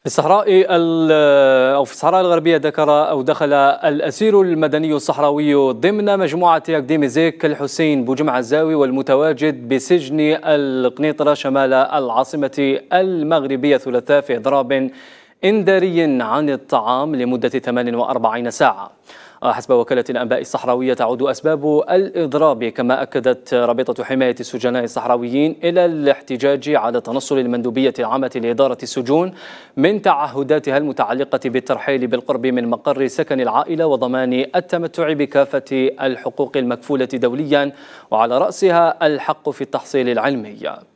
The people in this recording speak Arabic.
في الصحراء أو في الصحراء الغربية ذكر أو دخل الأسير المدني الصحراوي ضمن مجموعة يقديم زيك الحسين بوجمع الزاوي والمتواجد بسجن القنيطرة شمال العاصمة المغربية ثلاثاء في إضراب إنذاري عن الطعام لمدة 48 ساعة حسب وكالة الأنباء الصحراوية تعود أسباب الإضراب كما أكدت رابطة حماية السجناء الصحراويين إلى الاحتجاج على تنصل المندوبية العامة لإدارة السجون من تعهداتها المتعلقة بالترحيل بالقرب من مقر سكن العائلة وضمان التمتع بكافة الحقوق المكفولة دوليا وعلى رأسها الحق في التحصيل العلمي